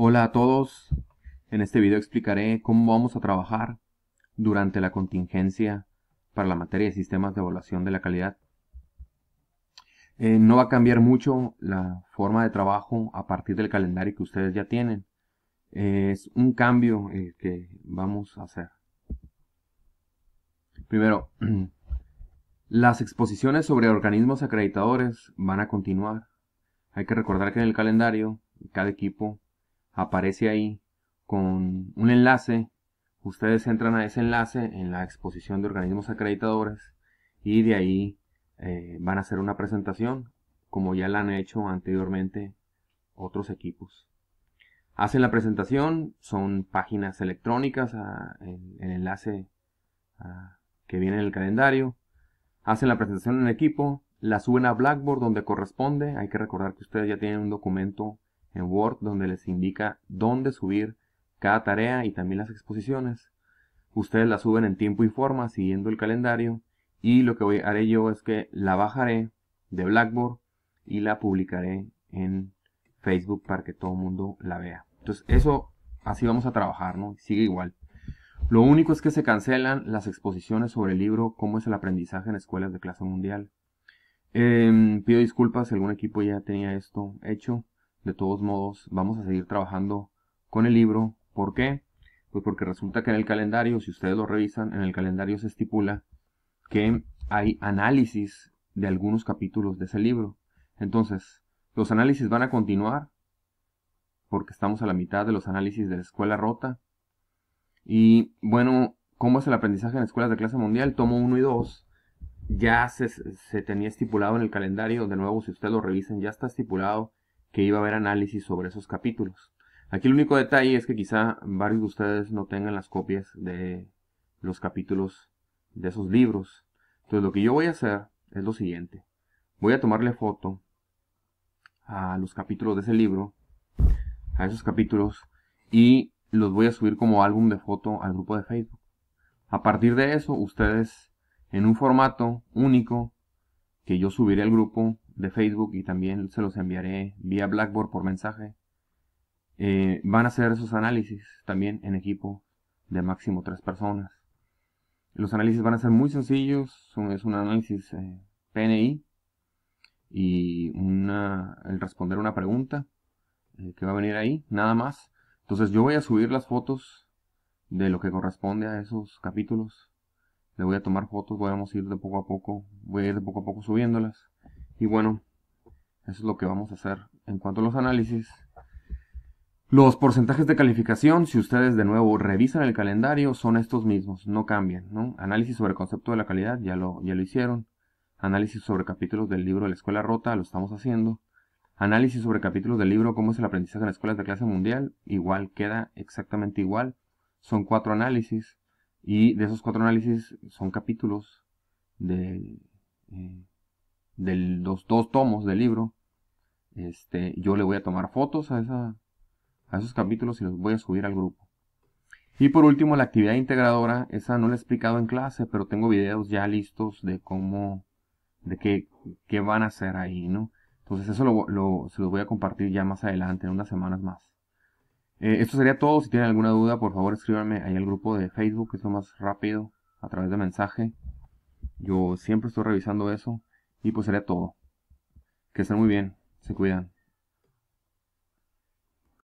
Hola a todos, en este video explicaré cómo vamos a trabajar durante la contingencia para la materia de sistemas de evaluación de la calidad. Eh, no va a cambiar mucho la forma de trabajo a partir del calendario que ustedes ya tienen. Eh, es un cambio que vamos a hacer. Primero, las exposiciones sobre organismos acreditadores van a continuar. Hay que recordar que en el calendario cada equipo aparece ahí con un enlace. Ustedes entran a ese enlace en la exposición de organismos acreditadores y de ahí eh, van a hacer una presentación como ya la han hecho anteriormente otros equipos. Hacen la presentación, son páginas electrónicas, ah, en, el enlace ah, que viene en el calendario. Hacen la presentación en equipo, la suben a Blackboard donde corresponde. Hay que recordar que ustedes ya tienen un documento en Word donde les indica dónde subir cada tarea y también las exposiciones. Ustedes la suben en tiempo y forma siguiendo el calendario y lo que voy, haré yo es que la bajaré de Blackboard y la publicaré en Facebook para que todo el mundo la vea. Entonces eso así vamos a trabajar, ¿no? Sigue igual. Lo único es que se cancelan las exposiciones sobre el libro Cómo es el aprendizaje en escuelas de clase mundial. Em, pido disculpas si algún equipo ya tenía esto hecho de todos modos, vamos a seguir trabajando con el libro. ¿Por qué? Pues porque resulta que en el calendario, si ustedes lo revisan, en el calendario se estipula que hay análisis de algunos capítulos de ese libro. Entonces, los análisis van a continuar porque estamos a la mitad de los análisis de la escuela rota. Y bueno, ¿cómo es el aprendizaje en escuelas de clase mundial? Tomo 1 y 2. Ya se, se tenía estipulado en el calendario, de nuevo, si ustedes lo revisen, ya está estipulado que iba a haber análisis sobre esos capítulos. Aquí el único detalle es que quizá varios de ustedes no tengan las copias de los capítulos de esos libros. Entonces lo que yo voy a hacer es lo siguiente. Voy a tomarle foto a los capítulos de ese libro, a esos capítulos, y los voy a subir como álbum de foto al grupo de Facebook. A partir de eso, ustedes en un formato único que yo subiré al grupo de Facebook y también se los enviaré vía Blackboard por mensaje. Eh, van a hacer esos análisis también en equipo de máximo tres personas. Los análisis van a ser muy sencillos, es un análisis eh, PNI y el responder una pregunta eh, que va a venir ahí, nada más. Entonces yo voy a subir las fotos de lo que corresponde a esos capítulos. Le voy a tomar fotos, vamos a ir de poco a poco, voy a ir de poco a poco subiéndolas. Y bueno, eso es lo que vamos a hacer en cuanto a los análisis. Los porcentajes de calificación, si ustedes de nuevo revisan el calendario, son estos mismos, no cambian. Análisis sobre el concepto de la calidad, ya lo, ya lo hicieron. Análisis sobre capítulos del libro de la escuela rota, lo estamos haciendo. Análisis sobre capítulos del libro, cómo es el aprendizaje en las escuelas de clase mundial, igual, queda exactamente igual. Son cuatro análisis y de esos cuatro análisis son capítulos de eh, de los dos tomos del libro. Este, yo le voy a tomar fotos a, esa, a esos capítulos y los voy a subir al grupo. Y por último, la actividad integradora, esa no la he explicado en clase, pero tengo videos ya listos de cómo, de qué, qué van a hacer ahí, ¿no? Entonces eso lo, lo, se los voy a compartir ya más adelante, en unas semanas más. Eh, esto sería todo. Si tienen alguna duda, por favor escríbanme ahí al grupo de Facebook, que es lo más rápido, a través de mensaje. Yo siempre estoy revisando eso. Y pues sería todo. Que estén muy bien. Se cuidan.